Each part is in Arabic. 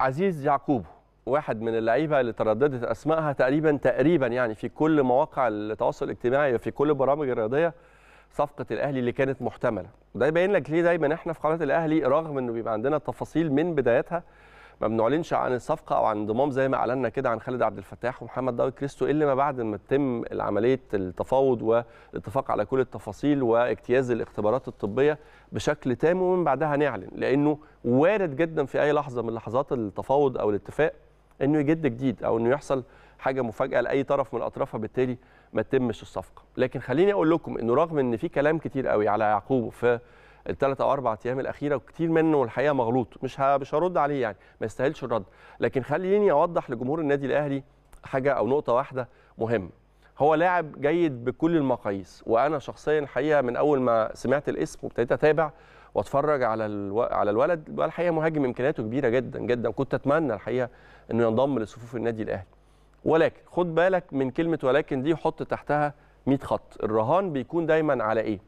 عزيز يعقوب واحد من اللعيبه اللي ترددت اسمائها تقريبا تقريبا يعني في كل مواقع التواصل الاجتماعي وفي كل البرامج الرياضيه صفقه الاهلي اللي كانت محتمله وده يبين لك ليه دايما احنا في قناه الاهلي رغم انه بيبقى عندنا تفاصيل من بدايتها ما بنعلنش عن الصفقه او عن انضمام زي ما اعلنا كده عن خالد عبد الفتاح ومحمد داوي كريستو الا ما بعد ما تتم عمليه التفاوض والاتفاق على كل التفاصيل واجتياز الاختبارات الطبيه بشكل تام ومن بعدها نعلن لانه وارد جدا في اي لحظه من لحظات التفاوض او الاتفاق انه يجد جديد او انه يحصل حاجه مفاجاه لاي طرف من الاطراف فبالتالي ما تتمش الصفقه لكن خليني اقول لكم انه رغم ان في كلام كتير قوي على يعقوب في الثلاث او اربع ايام الاخيره وكتير منه الحقيقه مغلوط مش مش هرد عليه يعني ما يستاهلش الرد لكن خليني اوضح لجمهور النادي الاهلي حاجه او نقطه واحده مهمه هو لاعب جيد بكل المقاييس وانا شخصيا الحقيقه من اول ما سمعت الاسم وابتديت اتابع واتفرج على الو... على الولد الحقيقه مهاجم امكانياته كبيره جدا جدا كنت اتمنى الحقيقه انه ينضم لصفوف النادي الاهلي ولكن خد بالك من كلمه ولكن دي حط تحتها 100 خط الرهان بيكون دايما على ايه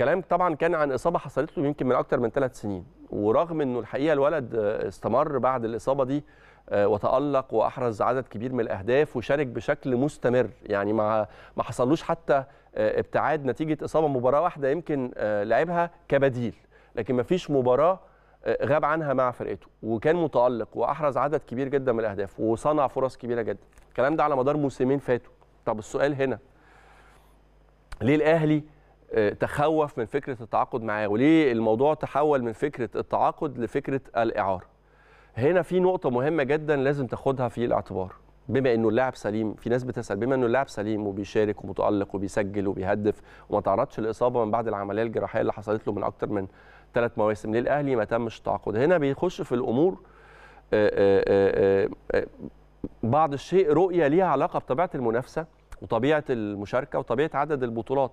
كلام طبعا كان عن اصابه حصلت له يمكن من اكتر من ثلاث سنين ورغم انه الحقيقه الولد استمر بعد الاصابه دي آه، وتالق واحرز عدد كبير من الاهداف وشارك بشكل مستمر يعني ما ما حصلوش حتى آه، ابتعاد نتيجه اصابه مباراه واحده يمكن آه، لعبها كبديل لكن ما فيش مباراه غاب عنها مع فرقته وكان متالق واحرز عدد كبير جدا من الاهداف وصنع فرص كبيره جدا الكلام ده على مدار موسمين فاتوا طب السؤال هنا ليه الاهلي تخوف من فكره التعاقد معاه وليه الموضوع تحول من فكره التعاقد لفكره الاعاره هنا في نقطه مهمه جدا لازم تاخدها في الاعتبار بما انه اللاعب سليم في ناس بتسال بما انه اللاعب سليم وبيشارك ومتالق وبيسجل وبيهدف وما تعرضش لاصابه من بعد العمليه الجراحيه اللي حصلت له من اكتر من ثلاث مواسم ليه الاهلي ما تمش التعاقد هنا بيخش في الامور آه، آه، آه، بعض الشيء رؤيه ليها علاقه بطبيعه المنافسه وطبيعه المشاركه وطبيعه عدد البطولات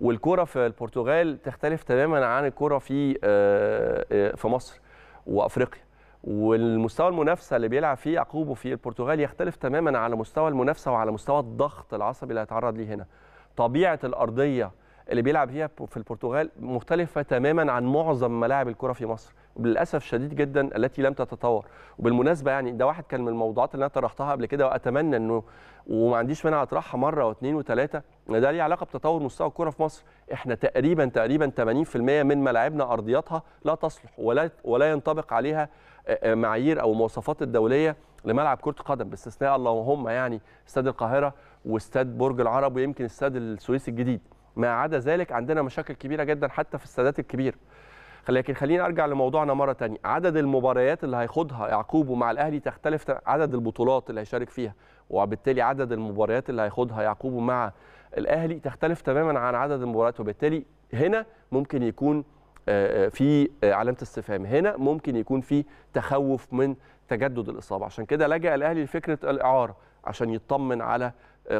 والكوره في البرتغال تختلف تماما عن الكوره في آه، آه، في مصر وافريقيا والمستوى المنافسه اللي بيلعب فيه يعقوب في البرتغال يختلف تماما على مستوى المنافسه وعلى مستوى الضغط العصبي اللي هيتعرض ليه هنا طبيعه الارضيه اللي بيلعب فيها في البرتغال مختلفه تماما عن معظم ملاعب الكره في مصر وللاسف شديد جدا التي لم تتطور وبالمناسبه يعني ده واحد كان من الموضوعات اللي انا طرحتها قبل كده واتمنى انه وما عنديش مانع اطرحها مره واثنين وثلاثه ده ليه علاقه بتطور مستوى الكره في مصر احنا تقريبا تقريبا 80% من ملاعبنا ارضياتها لا تصلح ولا ولا ينطبق عليها آه، آه، معايير او المواصفات الدوليه لملعب كره قدم باستثناء اللهم يعني استاد القاهره واستاد برج العرب ويمكن استاد السويس الجديد ما عدا ذلك عندنا مشاكل كبيره جدا حتى في السادات الكبيره لكن خليني ارجع لموضوعنا مره ثانيه عدد المباريات اللي هيخوضها يعقوب مع الاهلي تختلف عدد البطولات اللي هيشارك فيها وبالتالي عدد المباريات اللي هيخوضها يعقوب مع الاهلي تختلف تماما عن عدد المباريات وبالتالي هنا ممكن يكون آه، آه، في آه، علامه استفهام هنا ممكن يكون في تخوف من تجدد الاصابه عشان كده لجا الاهلي لفكره الاعاره عشان يطمن على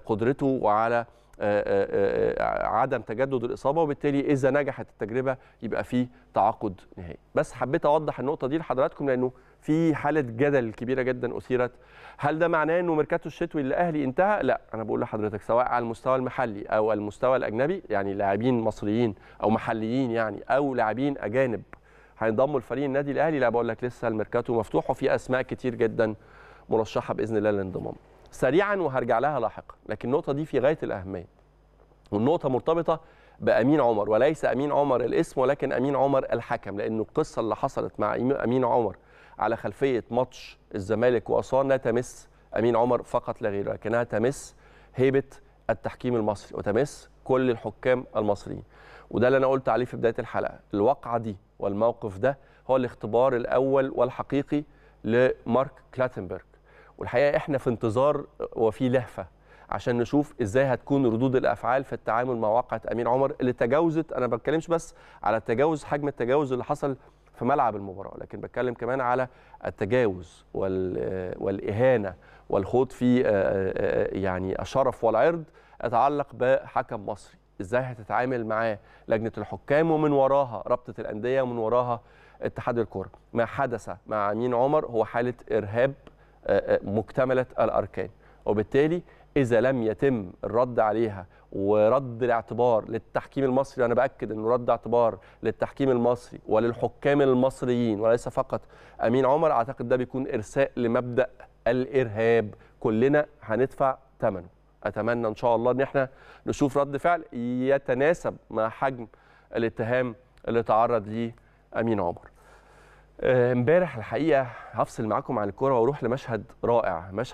قدرته وعلى آه، آه، آه، عدم تجدد الاصابه وبالتالي اذا نجحت التجربه يبقى في تعاقد نهائي بس حبيت اوضح النقطه دي لحضراتكم لانه في حاله جدل كبيره جدا اثيرت هل ده معناه انه ميركاتو الشتوي للاهلي انتهى لا انا بقول لحضرتك سواء على المستوى المحلي او المستوى الاجنبي يعني لاعبين مصريين او محليين يعني او لاعبين اجانب هينضموا لفريق النادي الاهلي لا بقول لك لسه الميركاتو مفتوح وفي اسماء كتير جدا مرشحه باذن الله للانضمام سريعا وهرجع لها لاحقا لكن النقطه دي في غايه الاهميه والنقطه مرتبطه بامين عمر وليس امين عمر الاسم ولكن امين عمر الحكم لان القصه اللي حصلت مع امين عمر على خلفيه ماتش الزمالك واسوان لا تمس امين عمر فقط لا غير لكنها تمس هيبه التحكيم المصري وتمس كل الحكام المصريين وده اللي انا قلت عليه في بدايه الحلقه الواقعه دي والموقف ده هو الاختبار الاول والحقيقي لمارك كلاتنبرغ والحقيقه احنا في انتظار وفي لهفه عشان نشوف ازاي هتكون ردود الافعال في التعامل مع واقعه امين عمر اللي تجاوزت انا ما بتكلمش بس على التجاوز حجم التجاوز اللي حصل في ملعب المباراه لكن بتكلم كمان على التجاوز والاهانه والخوض في يعني الشرف والعرض يتعلق بحكم مصري ازاي هتتعامل معاه لجنه الحكام ومن وراها رابطه الانديه ومن وراها اتحاد الكره ما حدث مع امين عمر هو حاله ارهاب آه، آه، مكتمله الاركان وبالتالي اذا لم يتم الرد عليها ورد الاعتبار للتحكيم المصري انا باكد انه رد اعتبار للتحكيم المصري وللحكام المصريين وليس فقط امين عمر اعتقد ده بيكون ارساء لمبدا الارهاب كلنا هندفع ثمنه اتمنى ان شاء الله ان احنا نشوف رد فعل يتناسب مع حجم الاتهام اللي تعرض ليه امين عمر آه، امبارح الحقيقه هفصل معاكم عن الكوره واروح لمشهد رائع مشهد